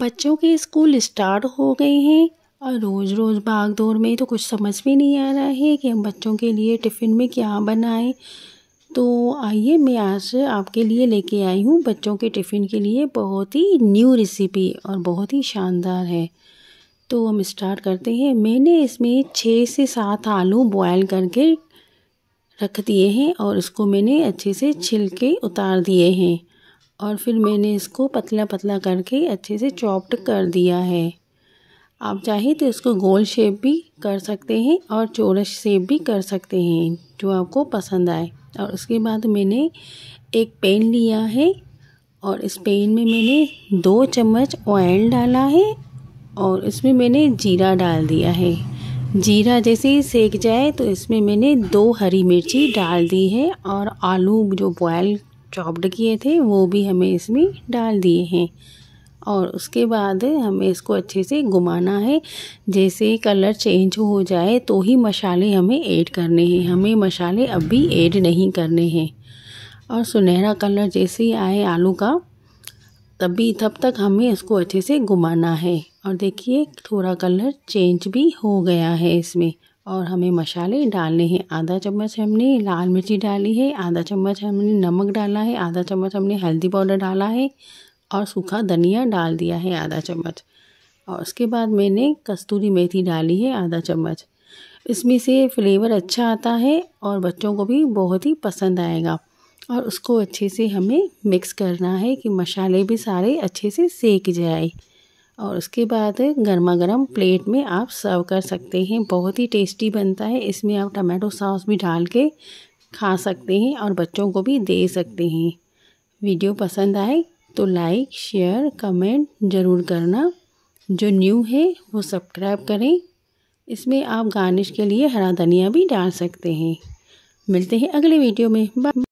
बच्चों के school start हो गए हैं और रोज़ रोज़ भाग दौड़ में तो कुछ समझ में नहीं आ रहा है कि हम बच्चों के लिए टिफ़िन में क्या बनाएं तो आइए मैं आज आपके लिए लेके आई हूँ बच्चों के टिफ़िन के लिए बहुत ही न्यू रेसिपी और बहुत ही शानदार है तो हम स्टार्ट करते हैं मैंने इसमें छः से सात आलू बॉयल करके रख दिए हैं और उसको मैंने अच्छे से छिलके उतार दिए हैं और फिर मैंने इसको पतला पतला करके अच्छे से चॉप्ड कर दिया है आप चाहे तो इसको गोल शेप भी कर सकते हैं और चोरस शेप भी कर सकते हैं जो आपको पसंद आए और उसके बाद मैंने एक पेन लिया है और इस पेन में मैंने दो चम्मच ऑयल डाला है और इसमें मैंने जीरा डाल दिया है जीरा जैसे ही सेक जाए तो इसमें मैंने दो हरी मिर्ची डाल दी है और आलू जो बॉयल चॉप्ड किए थे वो भी हमें इसमें डाल दिए हैं और उसके बाद हमें इसको अच्छे से घुमाना है जैसे कलर चेंज हो जाए तो ही मसाले हमें ऐड करने हैं हमें मसाले अभी ऐड नहीं करने हैं और सुनहरा कलर जैसे ही आए आलू का तभी तब तक हमें इसको अच्छे से घुमाना है और देखिए थोड़ा कलर चेंज भी हो गया है इसमें और हमें मसाले डालने हैं आधा चम्मच हमने लाल मिर्ची डाली है आधा चम्मच हमने नमक डाला है आधा चम्मच हमने हल्दी पाउडर डाला है और सूखा धनिया डाल दिया है आधा चम्मच और उसके बाद मैंने कस्तूरी मेथी डाली है आधा चम्मच इसमें से फ्लेवर अच्छा आता है और बच्चों को भी बहुत ही पसंद आएगा और उसको अच्छे से हमें मिक्स करना है कि मसाले भी सारे अच्छे से सेक जाए और उसके बाद गर्मा गर्म प्लेट में आप सर्व कर सकते हैं बहुत ही टेस्टी बनता है इसमें आप टमाटो सॉस भी डाल के खा सकते हैं और बच्चों को भी दे सकते हैं वीडियो पसंद आए तो लाइक शेयर कमेंट ज़रूर करना जो न्यू है वो सब्सक्राइब करें इसमें आप गार्निश के लिए हरा धनिया भी डाल सकते हैं मिलते हैं अगले वीडियो में बाय